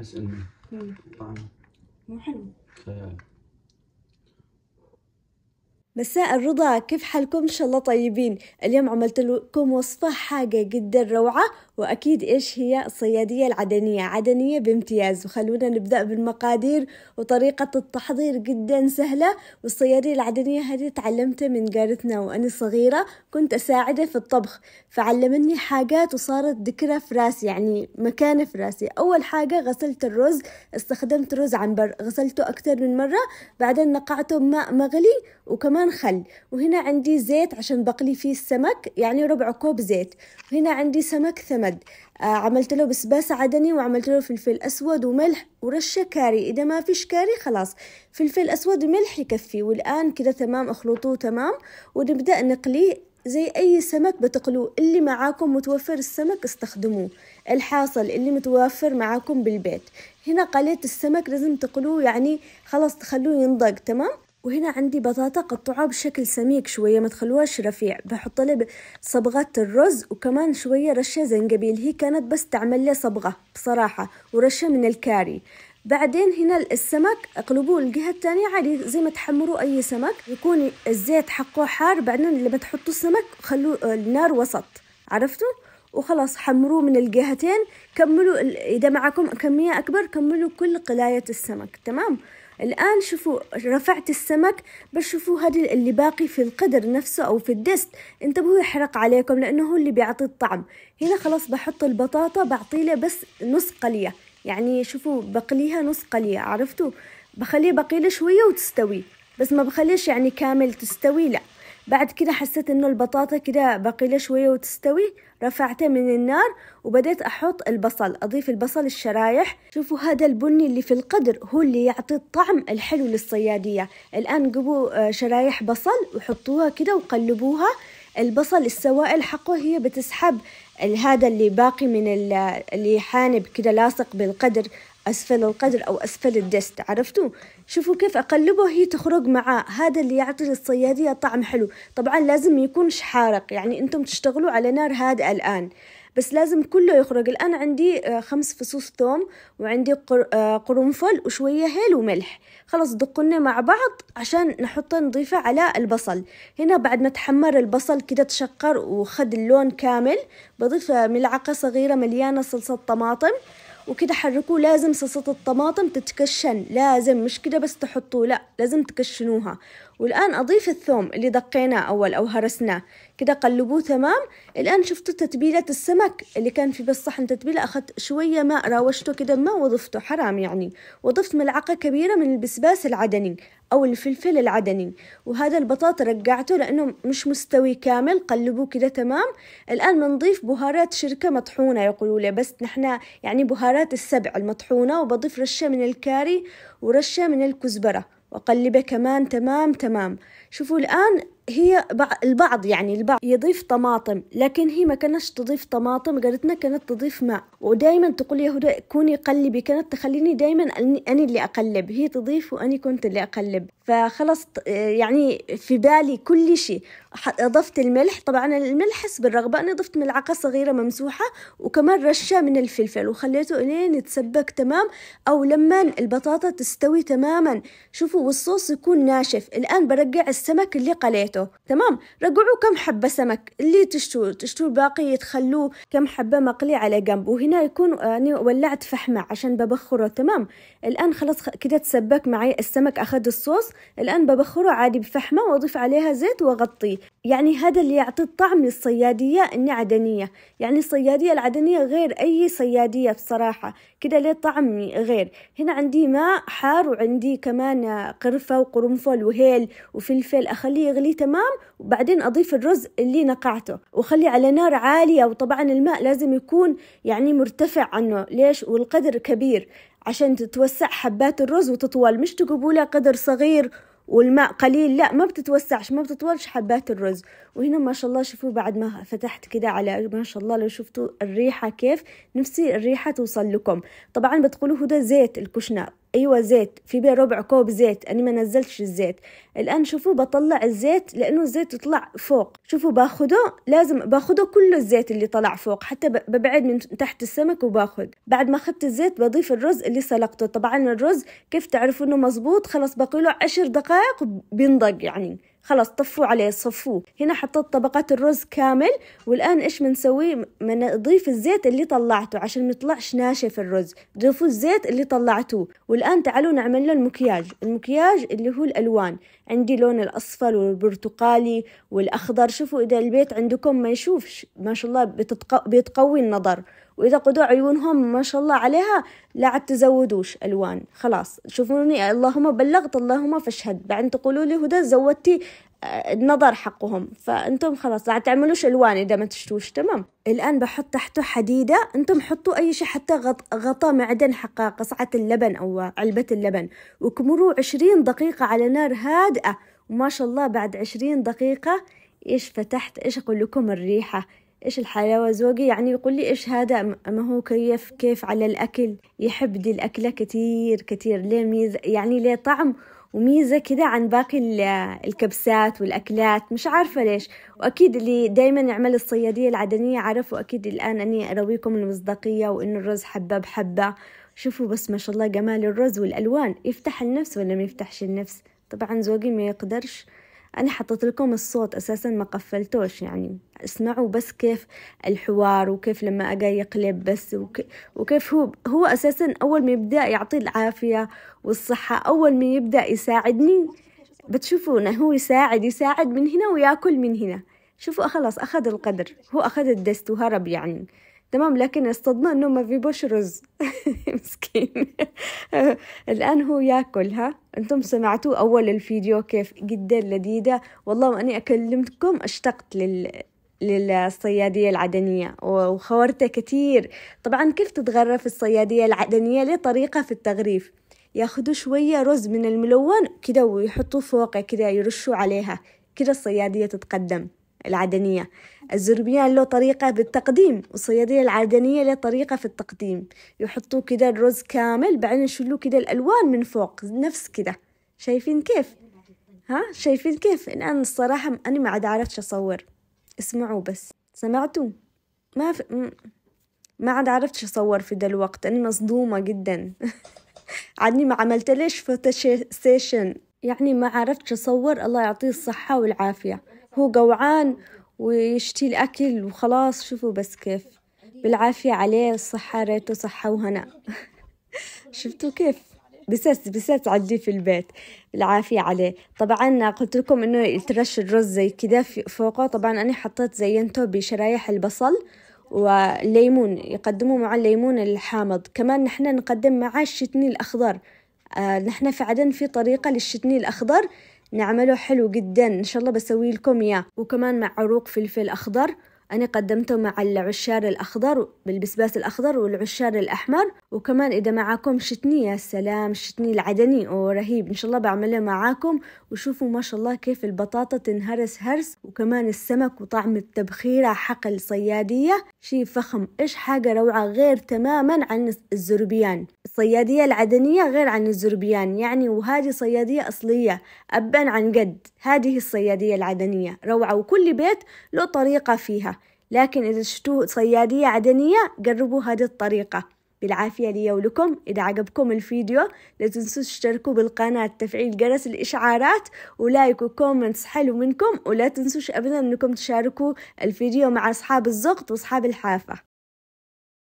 احس انه مو حلو خيال مساء الرضا كيف حالكم ان شاء الله طيبين اليوم عملت لكم وصفة حاجة جدا روعة واكيد ايش هي الصيادية العدنية عدنية بامتياز وخلونا نبدأ بالمقادير وطريقة التحضير جدا سهلة والصيادية العدنية هذه تعلمتها من جارتنا وانا صغيرة كنت اساعده في الطبخ فعلمني حاجات وصارت ذكرى في راسي يعني مكانة في راسي اول حاجة غسلت الرز استخدمت رز عنبر غسلته اكتر من مرة بعدين نقعته بماء مغلي وكمان خل وهنا عندي زيت عشان بقلي فيه السمك يعني ربع كوب زيت وهنا عندي سمك ثمد آه عملت له بسباس عدني وعملت له فلفل أسود وملح ورشة كاري إذا ما فيش كاري خلاص فلفل أسود وملح يكفي والآن كده تمام أخلطوه تمام ونبدأ نقليه زي أي سمك بتقلوه اللي معاكم متوفر السمك استخدموه الحاصل اللي متوفر معاكم بالبيت هنا قليت السمك لازم تقلوه يعني خلاص تخلوه ينضج تمام وهنا عندي بطاطا قطعها بشكل سميك شوية ما تخلوهاش رفيع بحط له صبغات الرز وكمان شوية رشة زنجبيل هي كانت بس تعمل لي صبغة بصراحة ورشة من الكاري بعدين هنا السمك اقلبوه الجهة التانية عادي زي ما تحمروا أي سمك يكون الزيت حقه حار بعدين لما تحطوا السمك خلوه آه، النار وسط عرفتوا؟ وخلاص حمروه من الجهتين كملوا إذا معكم كمية أكبر كملوا كل قلاية السمك تمام؟ الآن شوفوا رفعت السمك بس شوفوا هذا اللي باقي في القدر نفسه أو في الدست انتبهوا يحرق عليكم لأنه هو اللي بيعطي الطعم هنا خلاص بحط البطاطا بعطي له بس نص قلية يعني شوفوا بقليها نص قلية عرفتوا بخليه بقيله شوية وتستوي بس ما بخليش يعني كامل تستوي لأ بعد كده حسيت انه البطاطا كده بقيله شوية وتستوي رفعته من النار وبديت أحط البصل أضيف البصل الشرايح شوفوا هذا البني اللي في القدر هو اللي يعطي الطعم الحلو للصيادية الآن جيبوا آه، شرايح بصل وحطوها كده وقلبوها البصل السوائل حقه هي بتسحب هذا اللي باقي من اللي حانب كده لاصق بالقدر أسفل القدر أو أسفل الدست عرفتوا شوفوا كيف أقلبه هي تخرج معاه هذا اللي يعطي للصيادية طعم حلو طبعا لازم يكونش حارق يعني أنتم تشتغلوا على نار هادئة الآن بس لازم كله يخرج الآن عندي آه، خمس فصوص ثوم وعندي آه، قرنفل وشوية هيل وملح خلاص دقنا مع بعض عشان نحطه نضيفه على البصل هنا بعد ما تحمر البصل كده تشقر وخد اللون كامل بضيف آه، ملعقة صغيرة مليانة صلصة طماطم وكده حركوه لازم صلصة الطماطم تتكشن لازم مش كده بس تحطوه لا لازم تكشنوها والآن أضيف الثوم اللي دقيناه أول أو هرسناه كده قلبوه تمام الآن شفتوا تتبيلة السمك اللي كان في بس صحن تتبيلة أخذت شوية ماء راوشته كده ما وضفته حرام يعني وضفت ملعقة كبيرة من البسباس العدني أو الفلفل العدني وهذا البطاطا رقعته لأنه مش مستوي كامل قلبوه كده تمام الآن بنضيف بهارات شركة مطحونة يقولوا لي بس نحنا يعني بهارات السبع المطحونة وبضيف رشة من الكاري ورشة من الكزبرة وأقلبه كمان تمام تمام شوفوا الآن هي البعض يعني البعض يضيف طماطم لكن هي ما كانتش تضيف طماطم قالتنا كانت تضيف ماء ودائما تقول يا هدى كوني قلبي كانت تخليني دائما أني اللي أقلب هي تضيف وأني كنت اللي أقلب فخلص يعني في بالي كل شيء أضفت الملح طبعا الملح حسب الرغبة أنا ضفت ملعقة صغيرة ممسوحة وكمان رشة من الفلفل وخليته لين يتسبك تمام أو لما البطاطا تستوي تماما شوفوا والصوص يكون ناشف الآن برجع السمك اللي قليته تمام رجعوا كم حبة سمك اللي تشتوه تشتوه الباقي تخلوه كم حبة مقلي على جنب وهنا يكون أنا ولعت فحمة عشان ببخره تمام الآن خلاص كده تسبك معي السمك أخذ الصوص الآن ببخره عادي بفحمة وأضيف عليها زيت وأغطيه يعني هذا اللي يعطي الطعم للصيادية إني عدنية يعني الصيادية العدنية غير أي صيادية بصراحة كده ليه طعم غير هنا عندي ماء حار وعندي كمان قرفة وقرنفل وهيل وفلفل الفل اخليه يغلي تمام وبعدين اضيف الرز اللي نقعته واخليه على نار عاليه وطبعا الماء لازم يكون يعني مرتفع عنه ليش والقدر كبير عشان تتوسع حبات الرز وتطول مش تجيبوا له قدر صغير والماء قليل لا ما بتتوسعش ما بتطولش حبات الرز وهنا ما شاء الله شوفوا بعد ما فتحت كده على ما شاء الله لو شفتوا الريحة كيف نفسي الريحة توصل لكم طبعا بتقولوا هدى زيت الكشنة ايوه زيت في بيه ربع كوب زيت انا ما نزلتش الزيت الان شوفوا بطلع الزيت لانه الزيت طلع فوق شوفوا باخده لازم باخده كل الزيت اللي طلع فوق حتى ببعد من تحت السمك وباخد بعد ما اخذت الزيت بضيف الرز اللي سلقته طبعا الرز كيف تعرفوا انه مزبوط خلاص باقي له عشر دقائق بينضج يعني خلاص طفوا عليه صفوه هنا حطيت طبقات الرز كامل والآن إيش بنسوي بنضيف الزيت اللي طلعته عشان ما يطلعش ناشف الرز ضيفوا الزيت اللي طلعتوه والآن تعالوا نعمل له المكياج المكياج اللي هو الألوان عندي لون الأصفر والبرتقالي والأخضر شوفوا إذا البيت عندكم ما يشوفش ما شاء الله بتتقو... بيتقوي النظر وإذا قدوا عيونهم ما شاء الله عليها لا عاد تزودوش ألوان خلاص شوفوني اللهم بلغت اللهم فاشهد بعد تقولوا لي هدى زودتي آه، النظر حقهم فانتم خلاص لا تعملوش الوان اذا ما تشتوش تمام الان بحط تحته حديده انتم حطوا اي شيء حتى غطى معدن حق قصعه اللبن او علبه اللبن وكمروه عشرين دقيقه على نار هادئه وما شاء الله بعد عشرين دقيقه ايش فتحت ايش اقول لكم الريحه إيش الحلاوة زوجي يعني يقول لي إيش هذا ما هو كيف كيف على الأكل يحب دي الأكلة كثير كثير ليه ميزة يعني ليه طعم وميزة كده عن باقي الكبسات والأكلات مش عارفة ليش وأكيد اللي دايما يعمل الصيادية العدنية عرفوا أكيد الآن أني أرويكم المصداقية وإنه الرز حبة بحبة شوفوا بس ما شاء الله جمال الرز والألوان يفتح النفس ولا ما يفتحش النفس طبعا زوجي ما يقدرش انا حطيت لكم الصوت اساسا ما قفلتوش يعني اسمعوا بس كيف الحوار وكيف لما اجي يقلب بس وكيف هو هو اساسا اول ما يبدا يعطي العافيه والصحه اول ما يبدا يساعدني بتشوفوا هو يساعد يساعد من هنا وياكل من هنا شوفوا خلاص اخذ القدر هو اخذ الدست وهرب يعني تمام لكن اصطدنا انه ما في بوش رز مسكين الان هو ياكل ها انتم سمعتوا اول الفيديو كيف جدا لذيذه والله واني اكلمتكم اشتقت لل للصيادية العدنية وخورتها كثير طبعا كيف تتغرف الصيادية العدنية لطريقة في التغريف ياخدوا شوية رز من الملون كده ويحطوه فوقه كده يرشوا عليها كده الصيادية تتقدم العدنية الزربيان له طريقة بالتقديم والصيادية العدنية له طريقة في التقديم يحطوا كده الرز كامل بعدين يشيلوا كده الألوان من فوق نفس كده شايفين كيف ها شايفين كيف الآن الصراحة أنا ما عاد عرفتش أصور اسمعوا بس سمعتوا ما في ما عاد عرفتش أصور في ده الوقت أنا مصدومة جدا عادني ما عملت ليش فوتو سيشن يعني ما عرفتش أصور الله يعطيه الصحة والعافية هو جوعان ويشتي الأكل وخلاص شوفوا بس كيف بالعافية عليه الصحة ريته صحة وهنا شفتوا كيف بسس بسس عندي في البيت العافية عليه طبعا قلت لكم انه يترش الرز زي كده فوقه طبعا انا حطيت زينته بشرايح البصل والليمون يقدموا مع الليمون الحامض كمان نحن نقدم معاه الشتني الأخضر آه نحن في عدن في طريقة للشتني الأخضر نعمله حلو جدا ان شاء الله بسوي لكم اياه وكمان مع عروق فلفل اخضر أنا قدمته مع العشار الأخضر بالبسباس الأخضر والعشار الأحمر وكمان إذا معاكم شتني يا سلام شتني العدني أو رهيب إن شاء الله بعمله معاكم وشوفوا ما شاء الله كيف البطاطا تنهرس هرس وكمان السمك وطعم التبخيرة حقل صيادية شي فخم إيش حاجة روعة غير تماما عن الزربيان الصيادية العدنية غير عن الزربيان يعني وهذه صيادية أصلية أبا عن جد هذه الصيادية العدنية روعة وكل بيت له طريقة فيها لكن إذا شفتوا صيادية عدنية جربوا هذه الطريقة بالعافية لي ولكم إذا عجبكم الفيديو لا تنسوا تشتركوا بالقناة تفعيل جرس الإشعارات ولايك وكومنتس حلو منكم ولا تنسوش أبدا أنكم تشاركوا الفيديو مع أصحاب الزغط وأصحاب الحافة